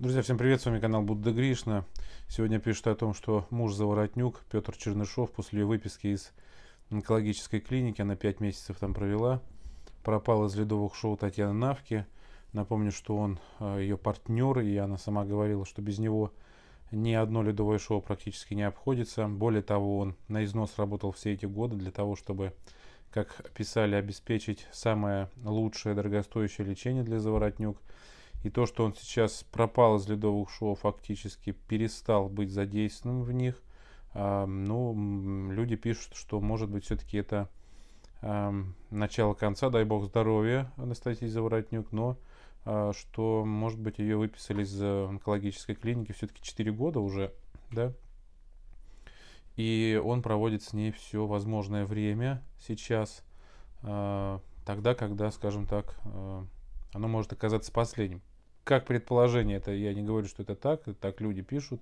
Друзья, всем привет, с вами канал Будда Гришна. Сегодня пишут о том, что муж Заворотнюк, Петр Чернышов, после выписки из онкологической клиники, она 5 месяцев там провела, пропал из ледовых шоу Татьяны Навки. Напомню, что он э, ее партнер, и она сама говорила, что без него ни одно ледовое шоу практически не обходится. Более того, он на износ работал все эти годы для того, чтобы, как писали, обеспечить самое лучшее дорогостоящее лечение для Заворотнюк. И то, что он сейчас пропал из ледовых шоу, фактически перестал быть задействованным в них, а, ну, люди пишут, что, может быть, все-таки это а, начало конца, дай бог здоровья Анастасии Заворотнюк, но а, что, может быть, ее выписали из э, онкологической клиники все-таки 4 года уже, да, и он проводит с ней все возможное время сейчас, тогда, когда, скажем так, оно может оказаться последним. Как предположение, это я не говорю, что это так, так люди пишут,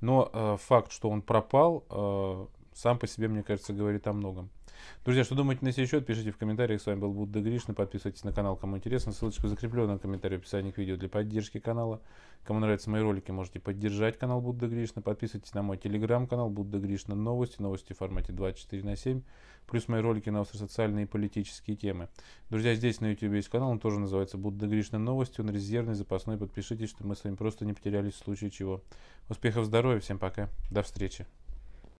но э, факт, что он пропал, э, сам по себе, мне кажется, говорит о многом. Друзья, что думаете на сей счет, пишите в комментариях. С вами был Будда Гришна. Подписывайтесь на канал, кому интересно. Ссылочка закреплена в комментарии в описании к видео для поддержки канала. Кому нравятся мои ролики, можете поддержать канал Будда Гришна. Подписывайтесь на мой телеграм-канал Будда Гришна Новости. Новости в формате 24 на 7. Плюс мои ролики на социальные и политические темы. Друзья, здесь на YouTube есть канал, он тоже называется Будда Гришна Новости. Он резервный, запасной. Подпишитесь, чтобы мы с вами просто не потерялись в случае чего. Успехов, здоровья, всем пока. До встречи.